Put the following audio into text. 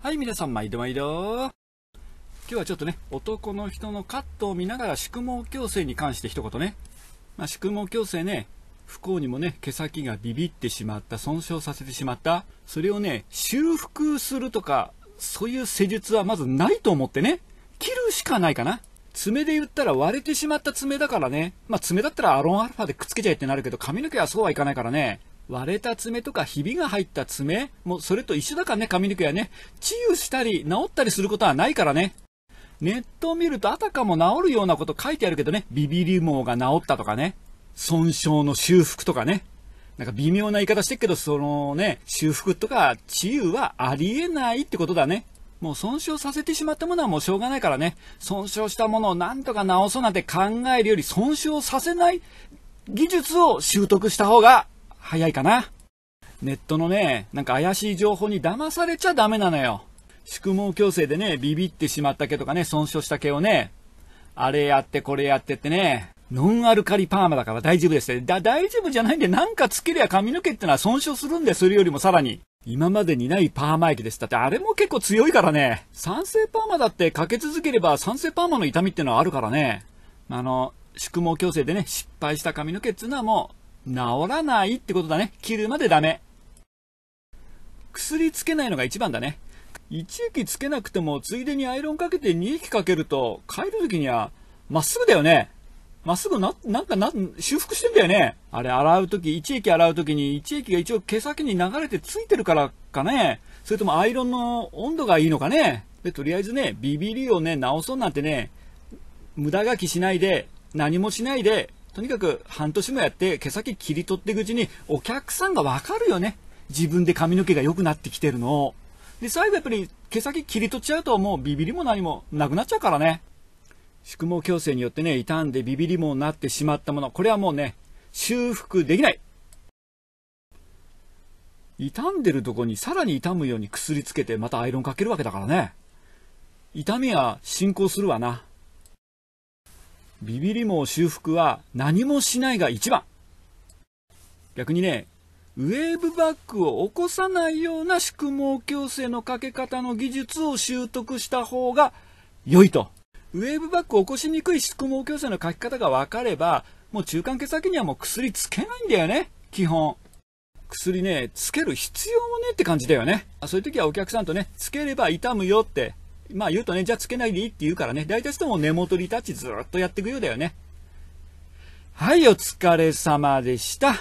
はい、皆さん、毎度毎度。今日はちょっとね、男の人のカットを見ながら宿毛矯正に関して一言ね。まあ、宿毛矯正ね、不幸にもね、毛先がビビってしまった、損傷させてしまった、それをね、修復するとか、そういう施術はまずないと思ってね、切るしかないかな。爪で言ったら割れてしまった爪だからね、まあ、爪だったらアロンアルファでくっつけちゃえってなるけど、髪の毛はそうはいかないからね、割れた爪とかひびが入った爪、もうそれと一緒だからね、髪の毛はね。治癒したり、治ったりすることはないからね。ネットを見るとあたかも治るようなこと書いてあるけどね、ビビリ網が治ったとかね、損傷の修復とかね。なんか微妙な言い方してるけど、そのね、修復とか治癒はありえないってことだね。もう損傷させてしまったものはもうしょうがないからね、損傷したものをなんとか治そうなんて考えるより損傷させない技術を習得した方が早いかな。ネットのね、なんか怪しい情報に騙されちゃダメなのよ。宿毛矯正でね、ビビってしまった毛とかね、損傷した毛をね、あれやってこれやってってね、ノンアルカリパーマだから大丈夫ですって。だ、大丈夫じゃないんで、なんかつけりゃ髪の毛ってのは損傷するんで、それよりもさらに。今までにないパーマ液です。だってあれも結構強いからね。酸性パーマだってかけ続ければ酸性パーマの痛みってのはあるからね。あの、宿毛矯正でね、失敗した髪の毛っていうのはもう治らないってことだね。切るまでダメ。薬つけないのが一番だね。一液つけなくても、ついでにアイロンかけて2液かけると、帰る時には、まっすぐだよね。まっすぐな、なんかな、修復してんだよね。あれ、洗う時、一液洗う時に、一液が一応毛先に流れてついてるからかね。それともアイロンの温度がいいのかね。で、とりあえずね、ビビりをね、直そうなんてね、無駄書きしないで、何もしないで、とにかく半年もやって毛先切り取っていくうちにお客さんがわかるよね。自分で髪の毛が良くなってきてるので、最後やっぱり毛先切り取っちゃうともうビビりも何もなくなっちゃうからね。宿毛矯正によってね、傷んでビビりもなってしまったもの、これはもうね、修復できない。傷んでるとこにさらに傷むように薬つけてまたアイロンかけるわけだからね。痛みは進行するわな。ビビりも修復は何もしないが一番。逆にね、ウェーブバックを起こさないような宿毛矯正のかけ方の技術を習得した方が良いと。ウェーブバックを起こしにくい宿毛矯正のかき方が分かれば、もう中間毛先にはもう薬つけないんだよね、基本。薬ね、つける必要もねって感じだよね。そういう時はお客さんとね、つければ痛むよってまあ言うとね、じゃあつけないでいいって言うからね、大体人も根元リタッチずっとやっていくようだよね。はい、お疲れ様でした。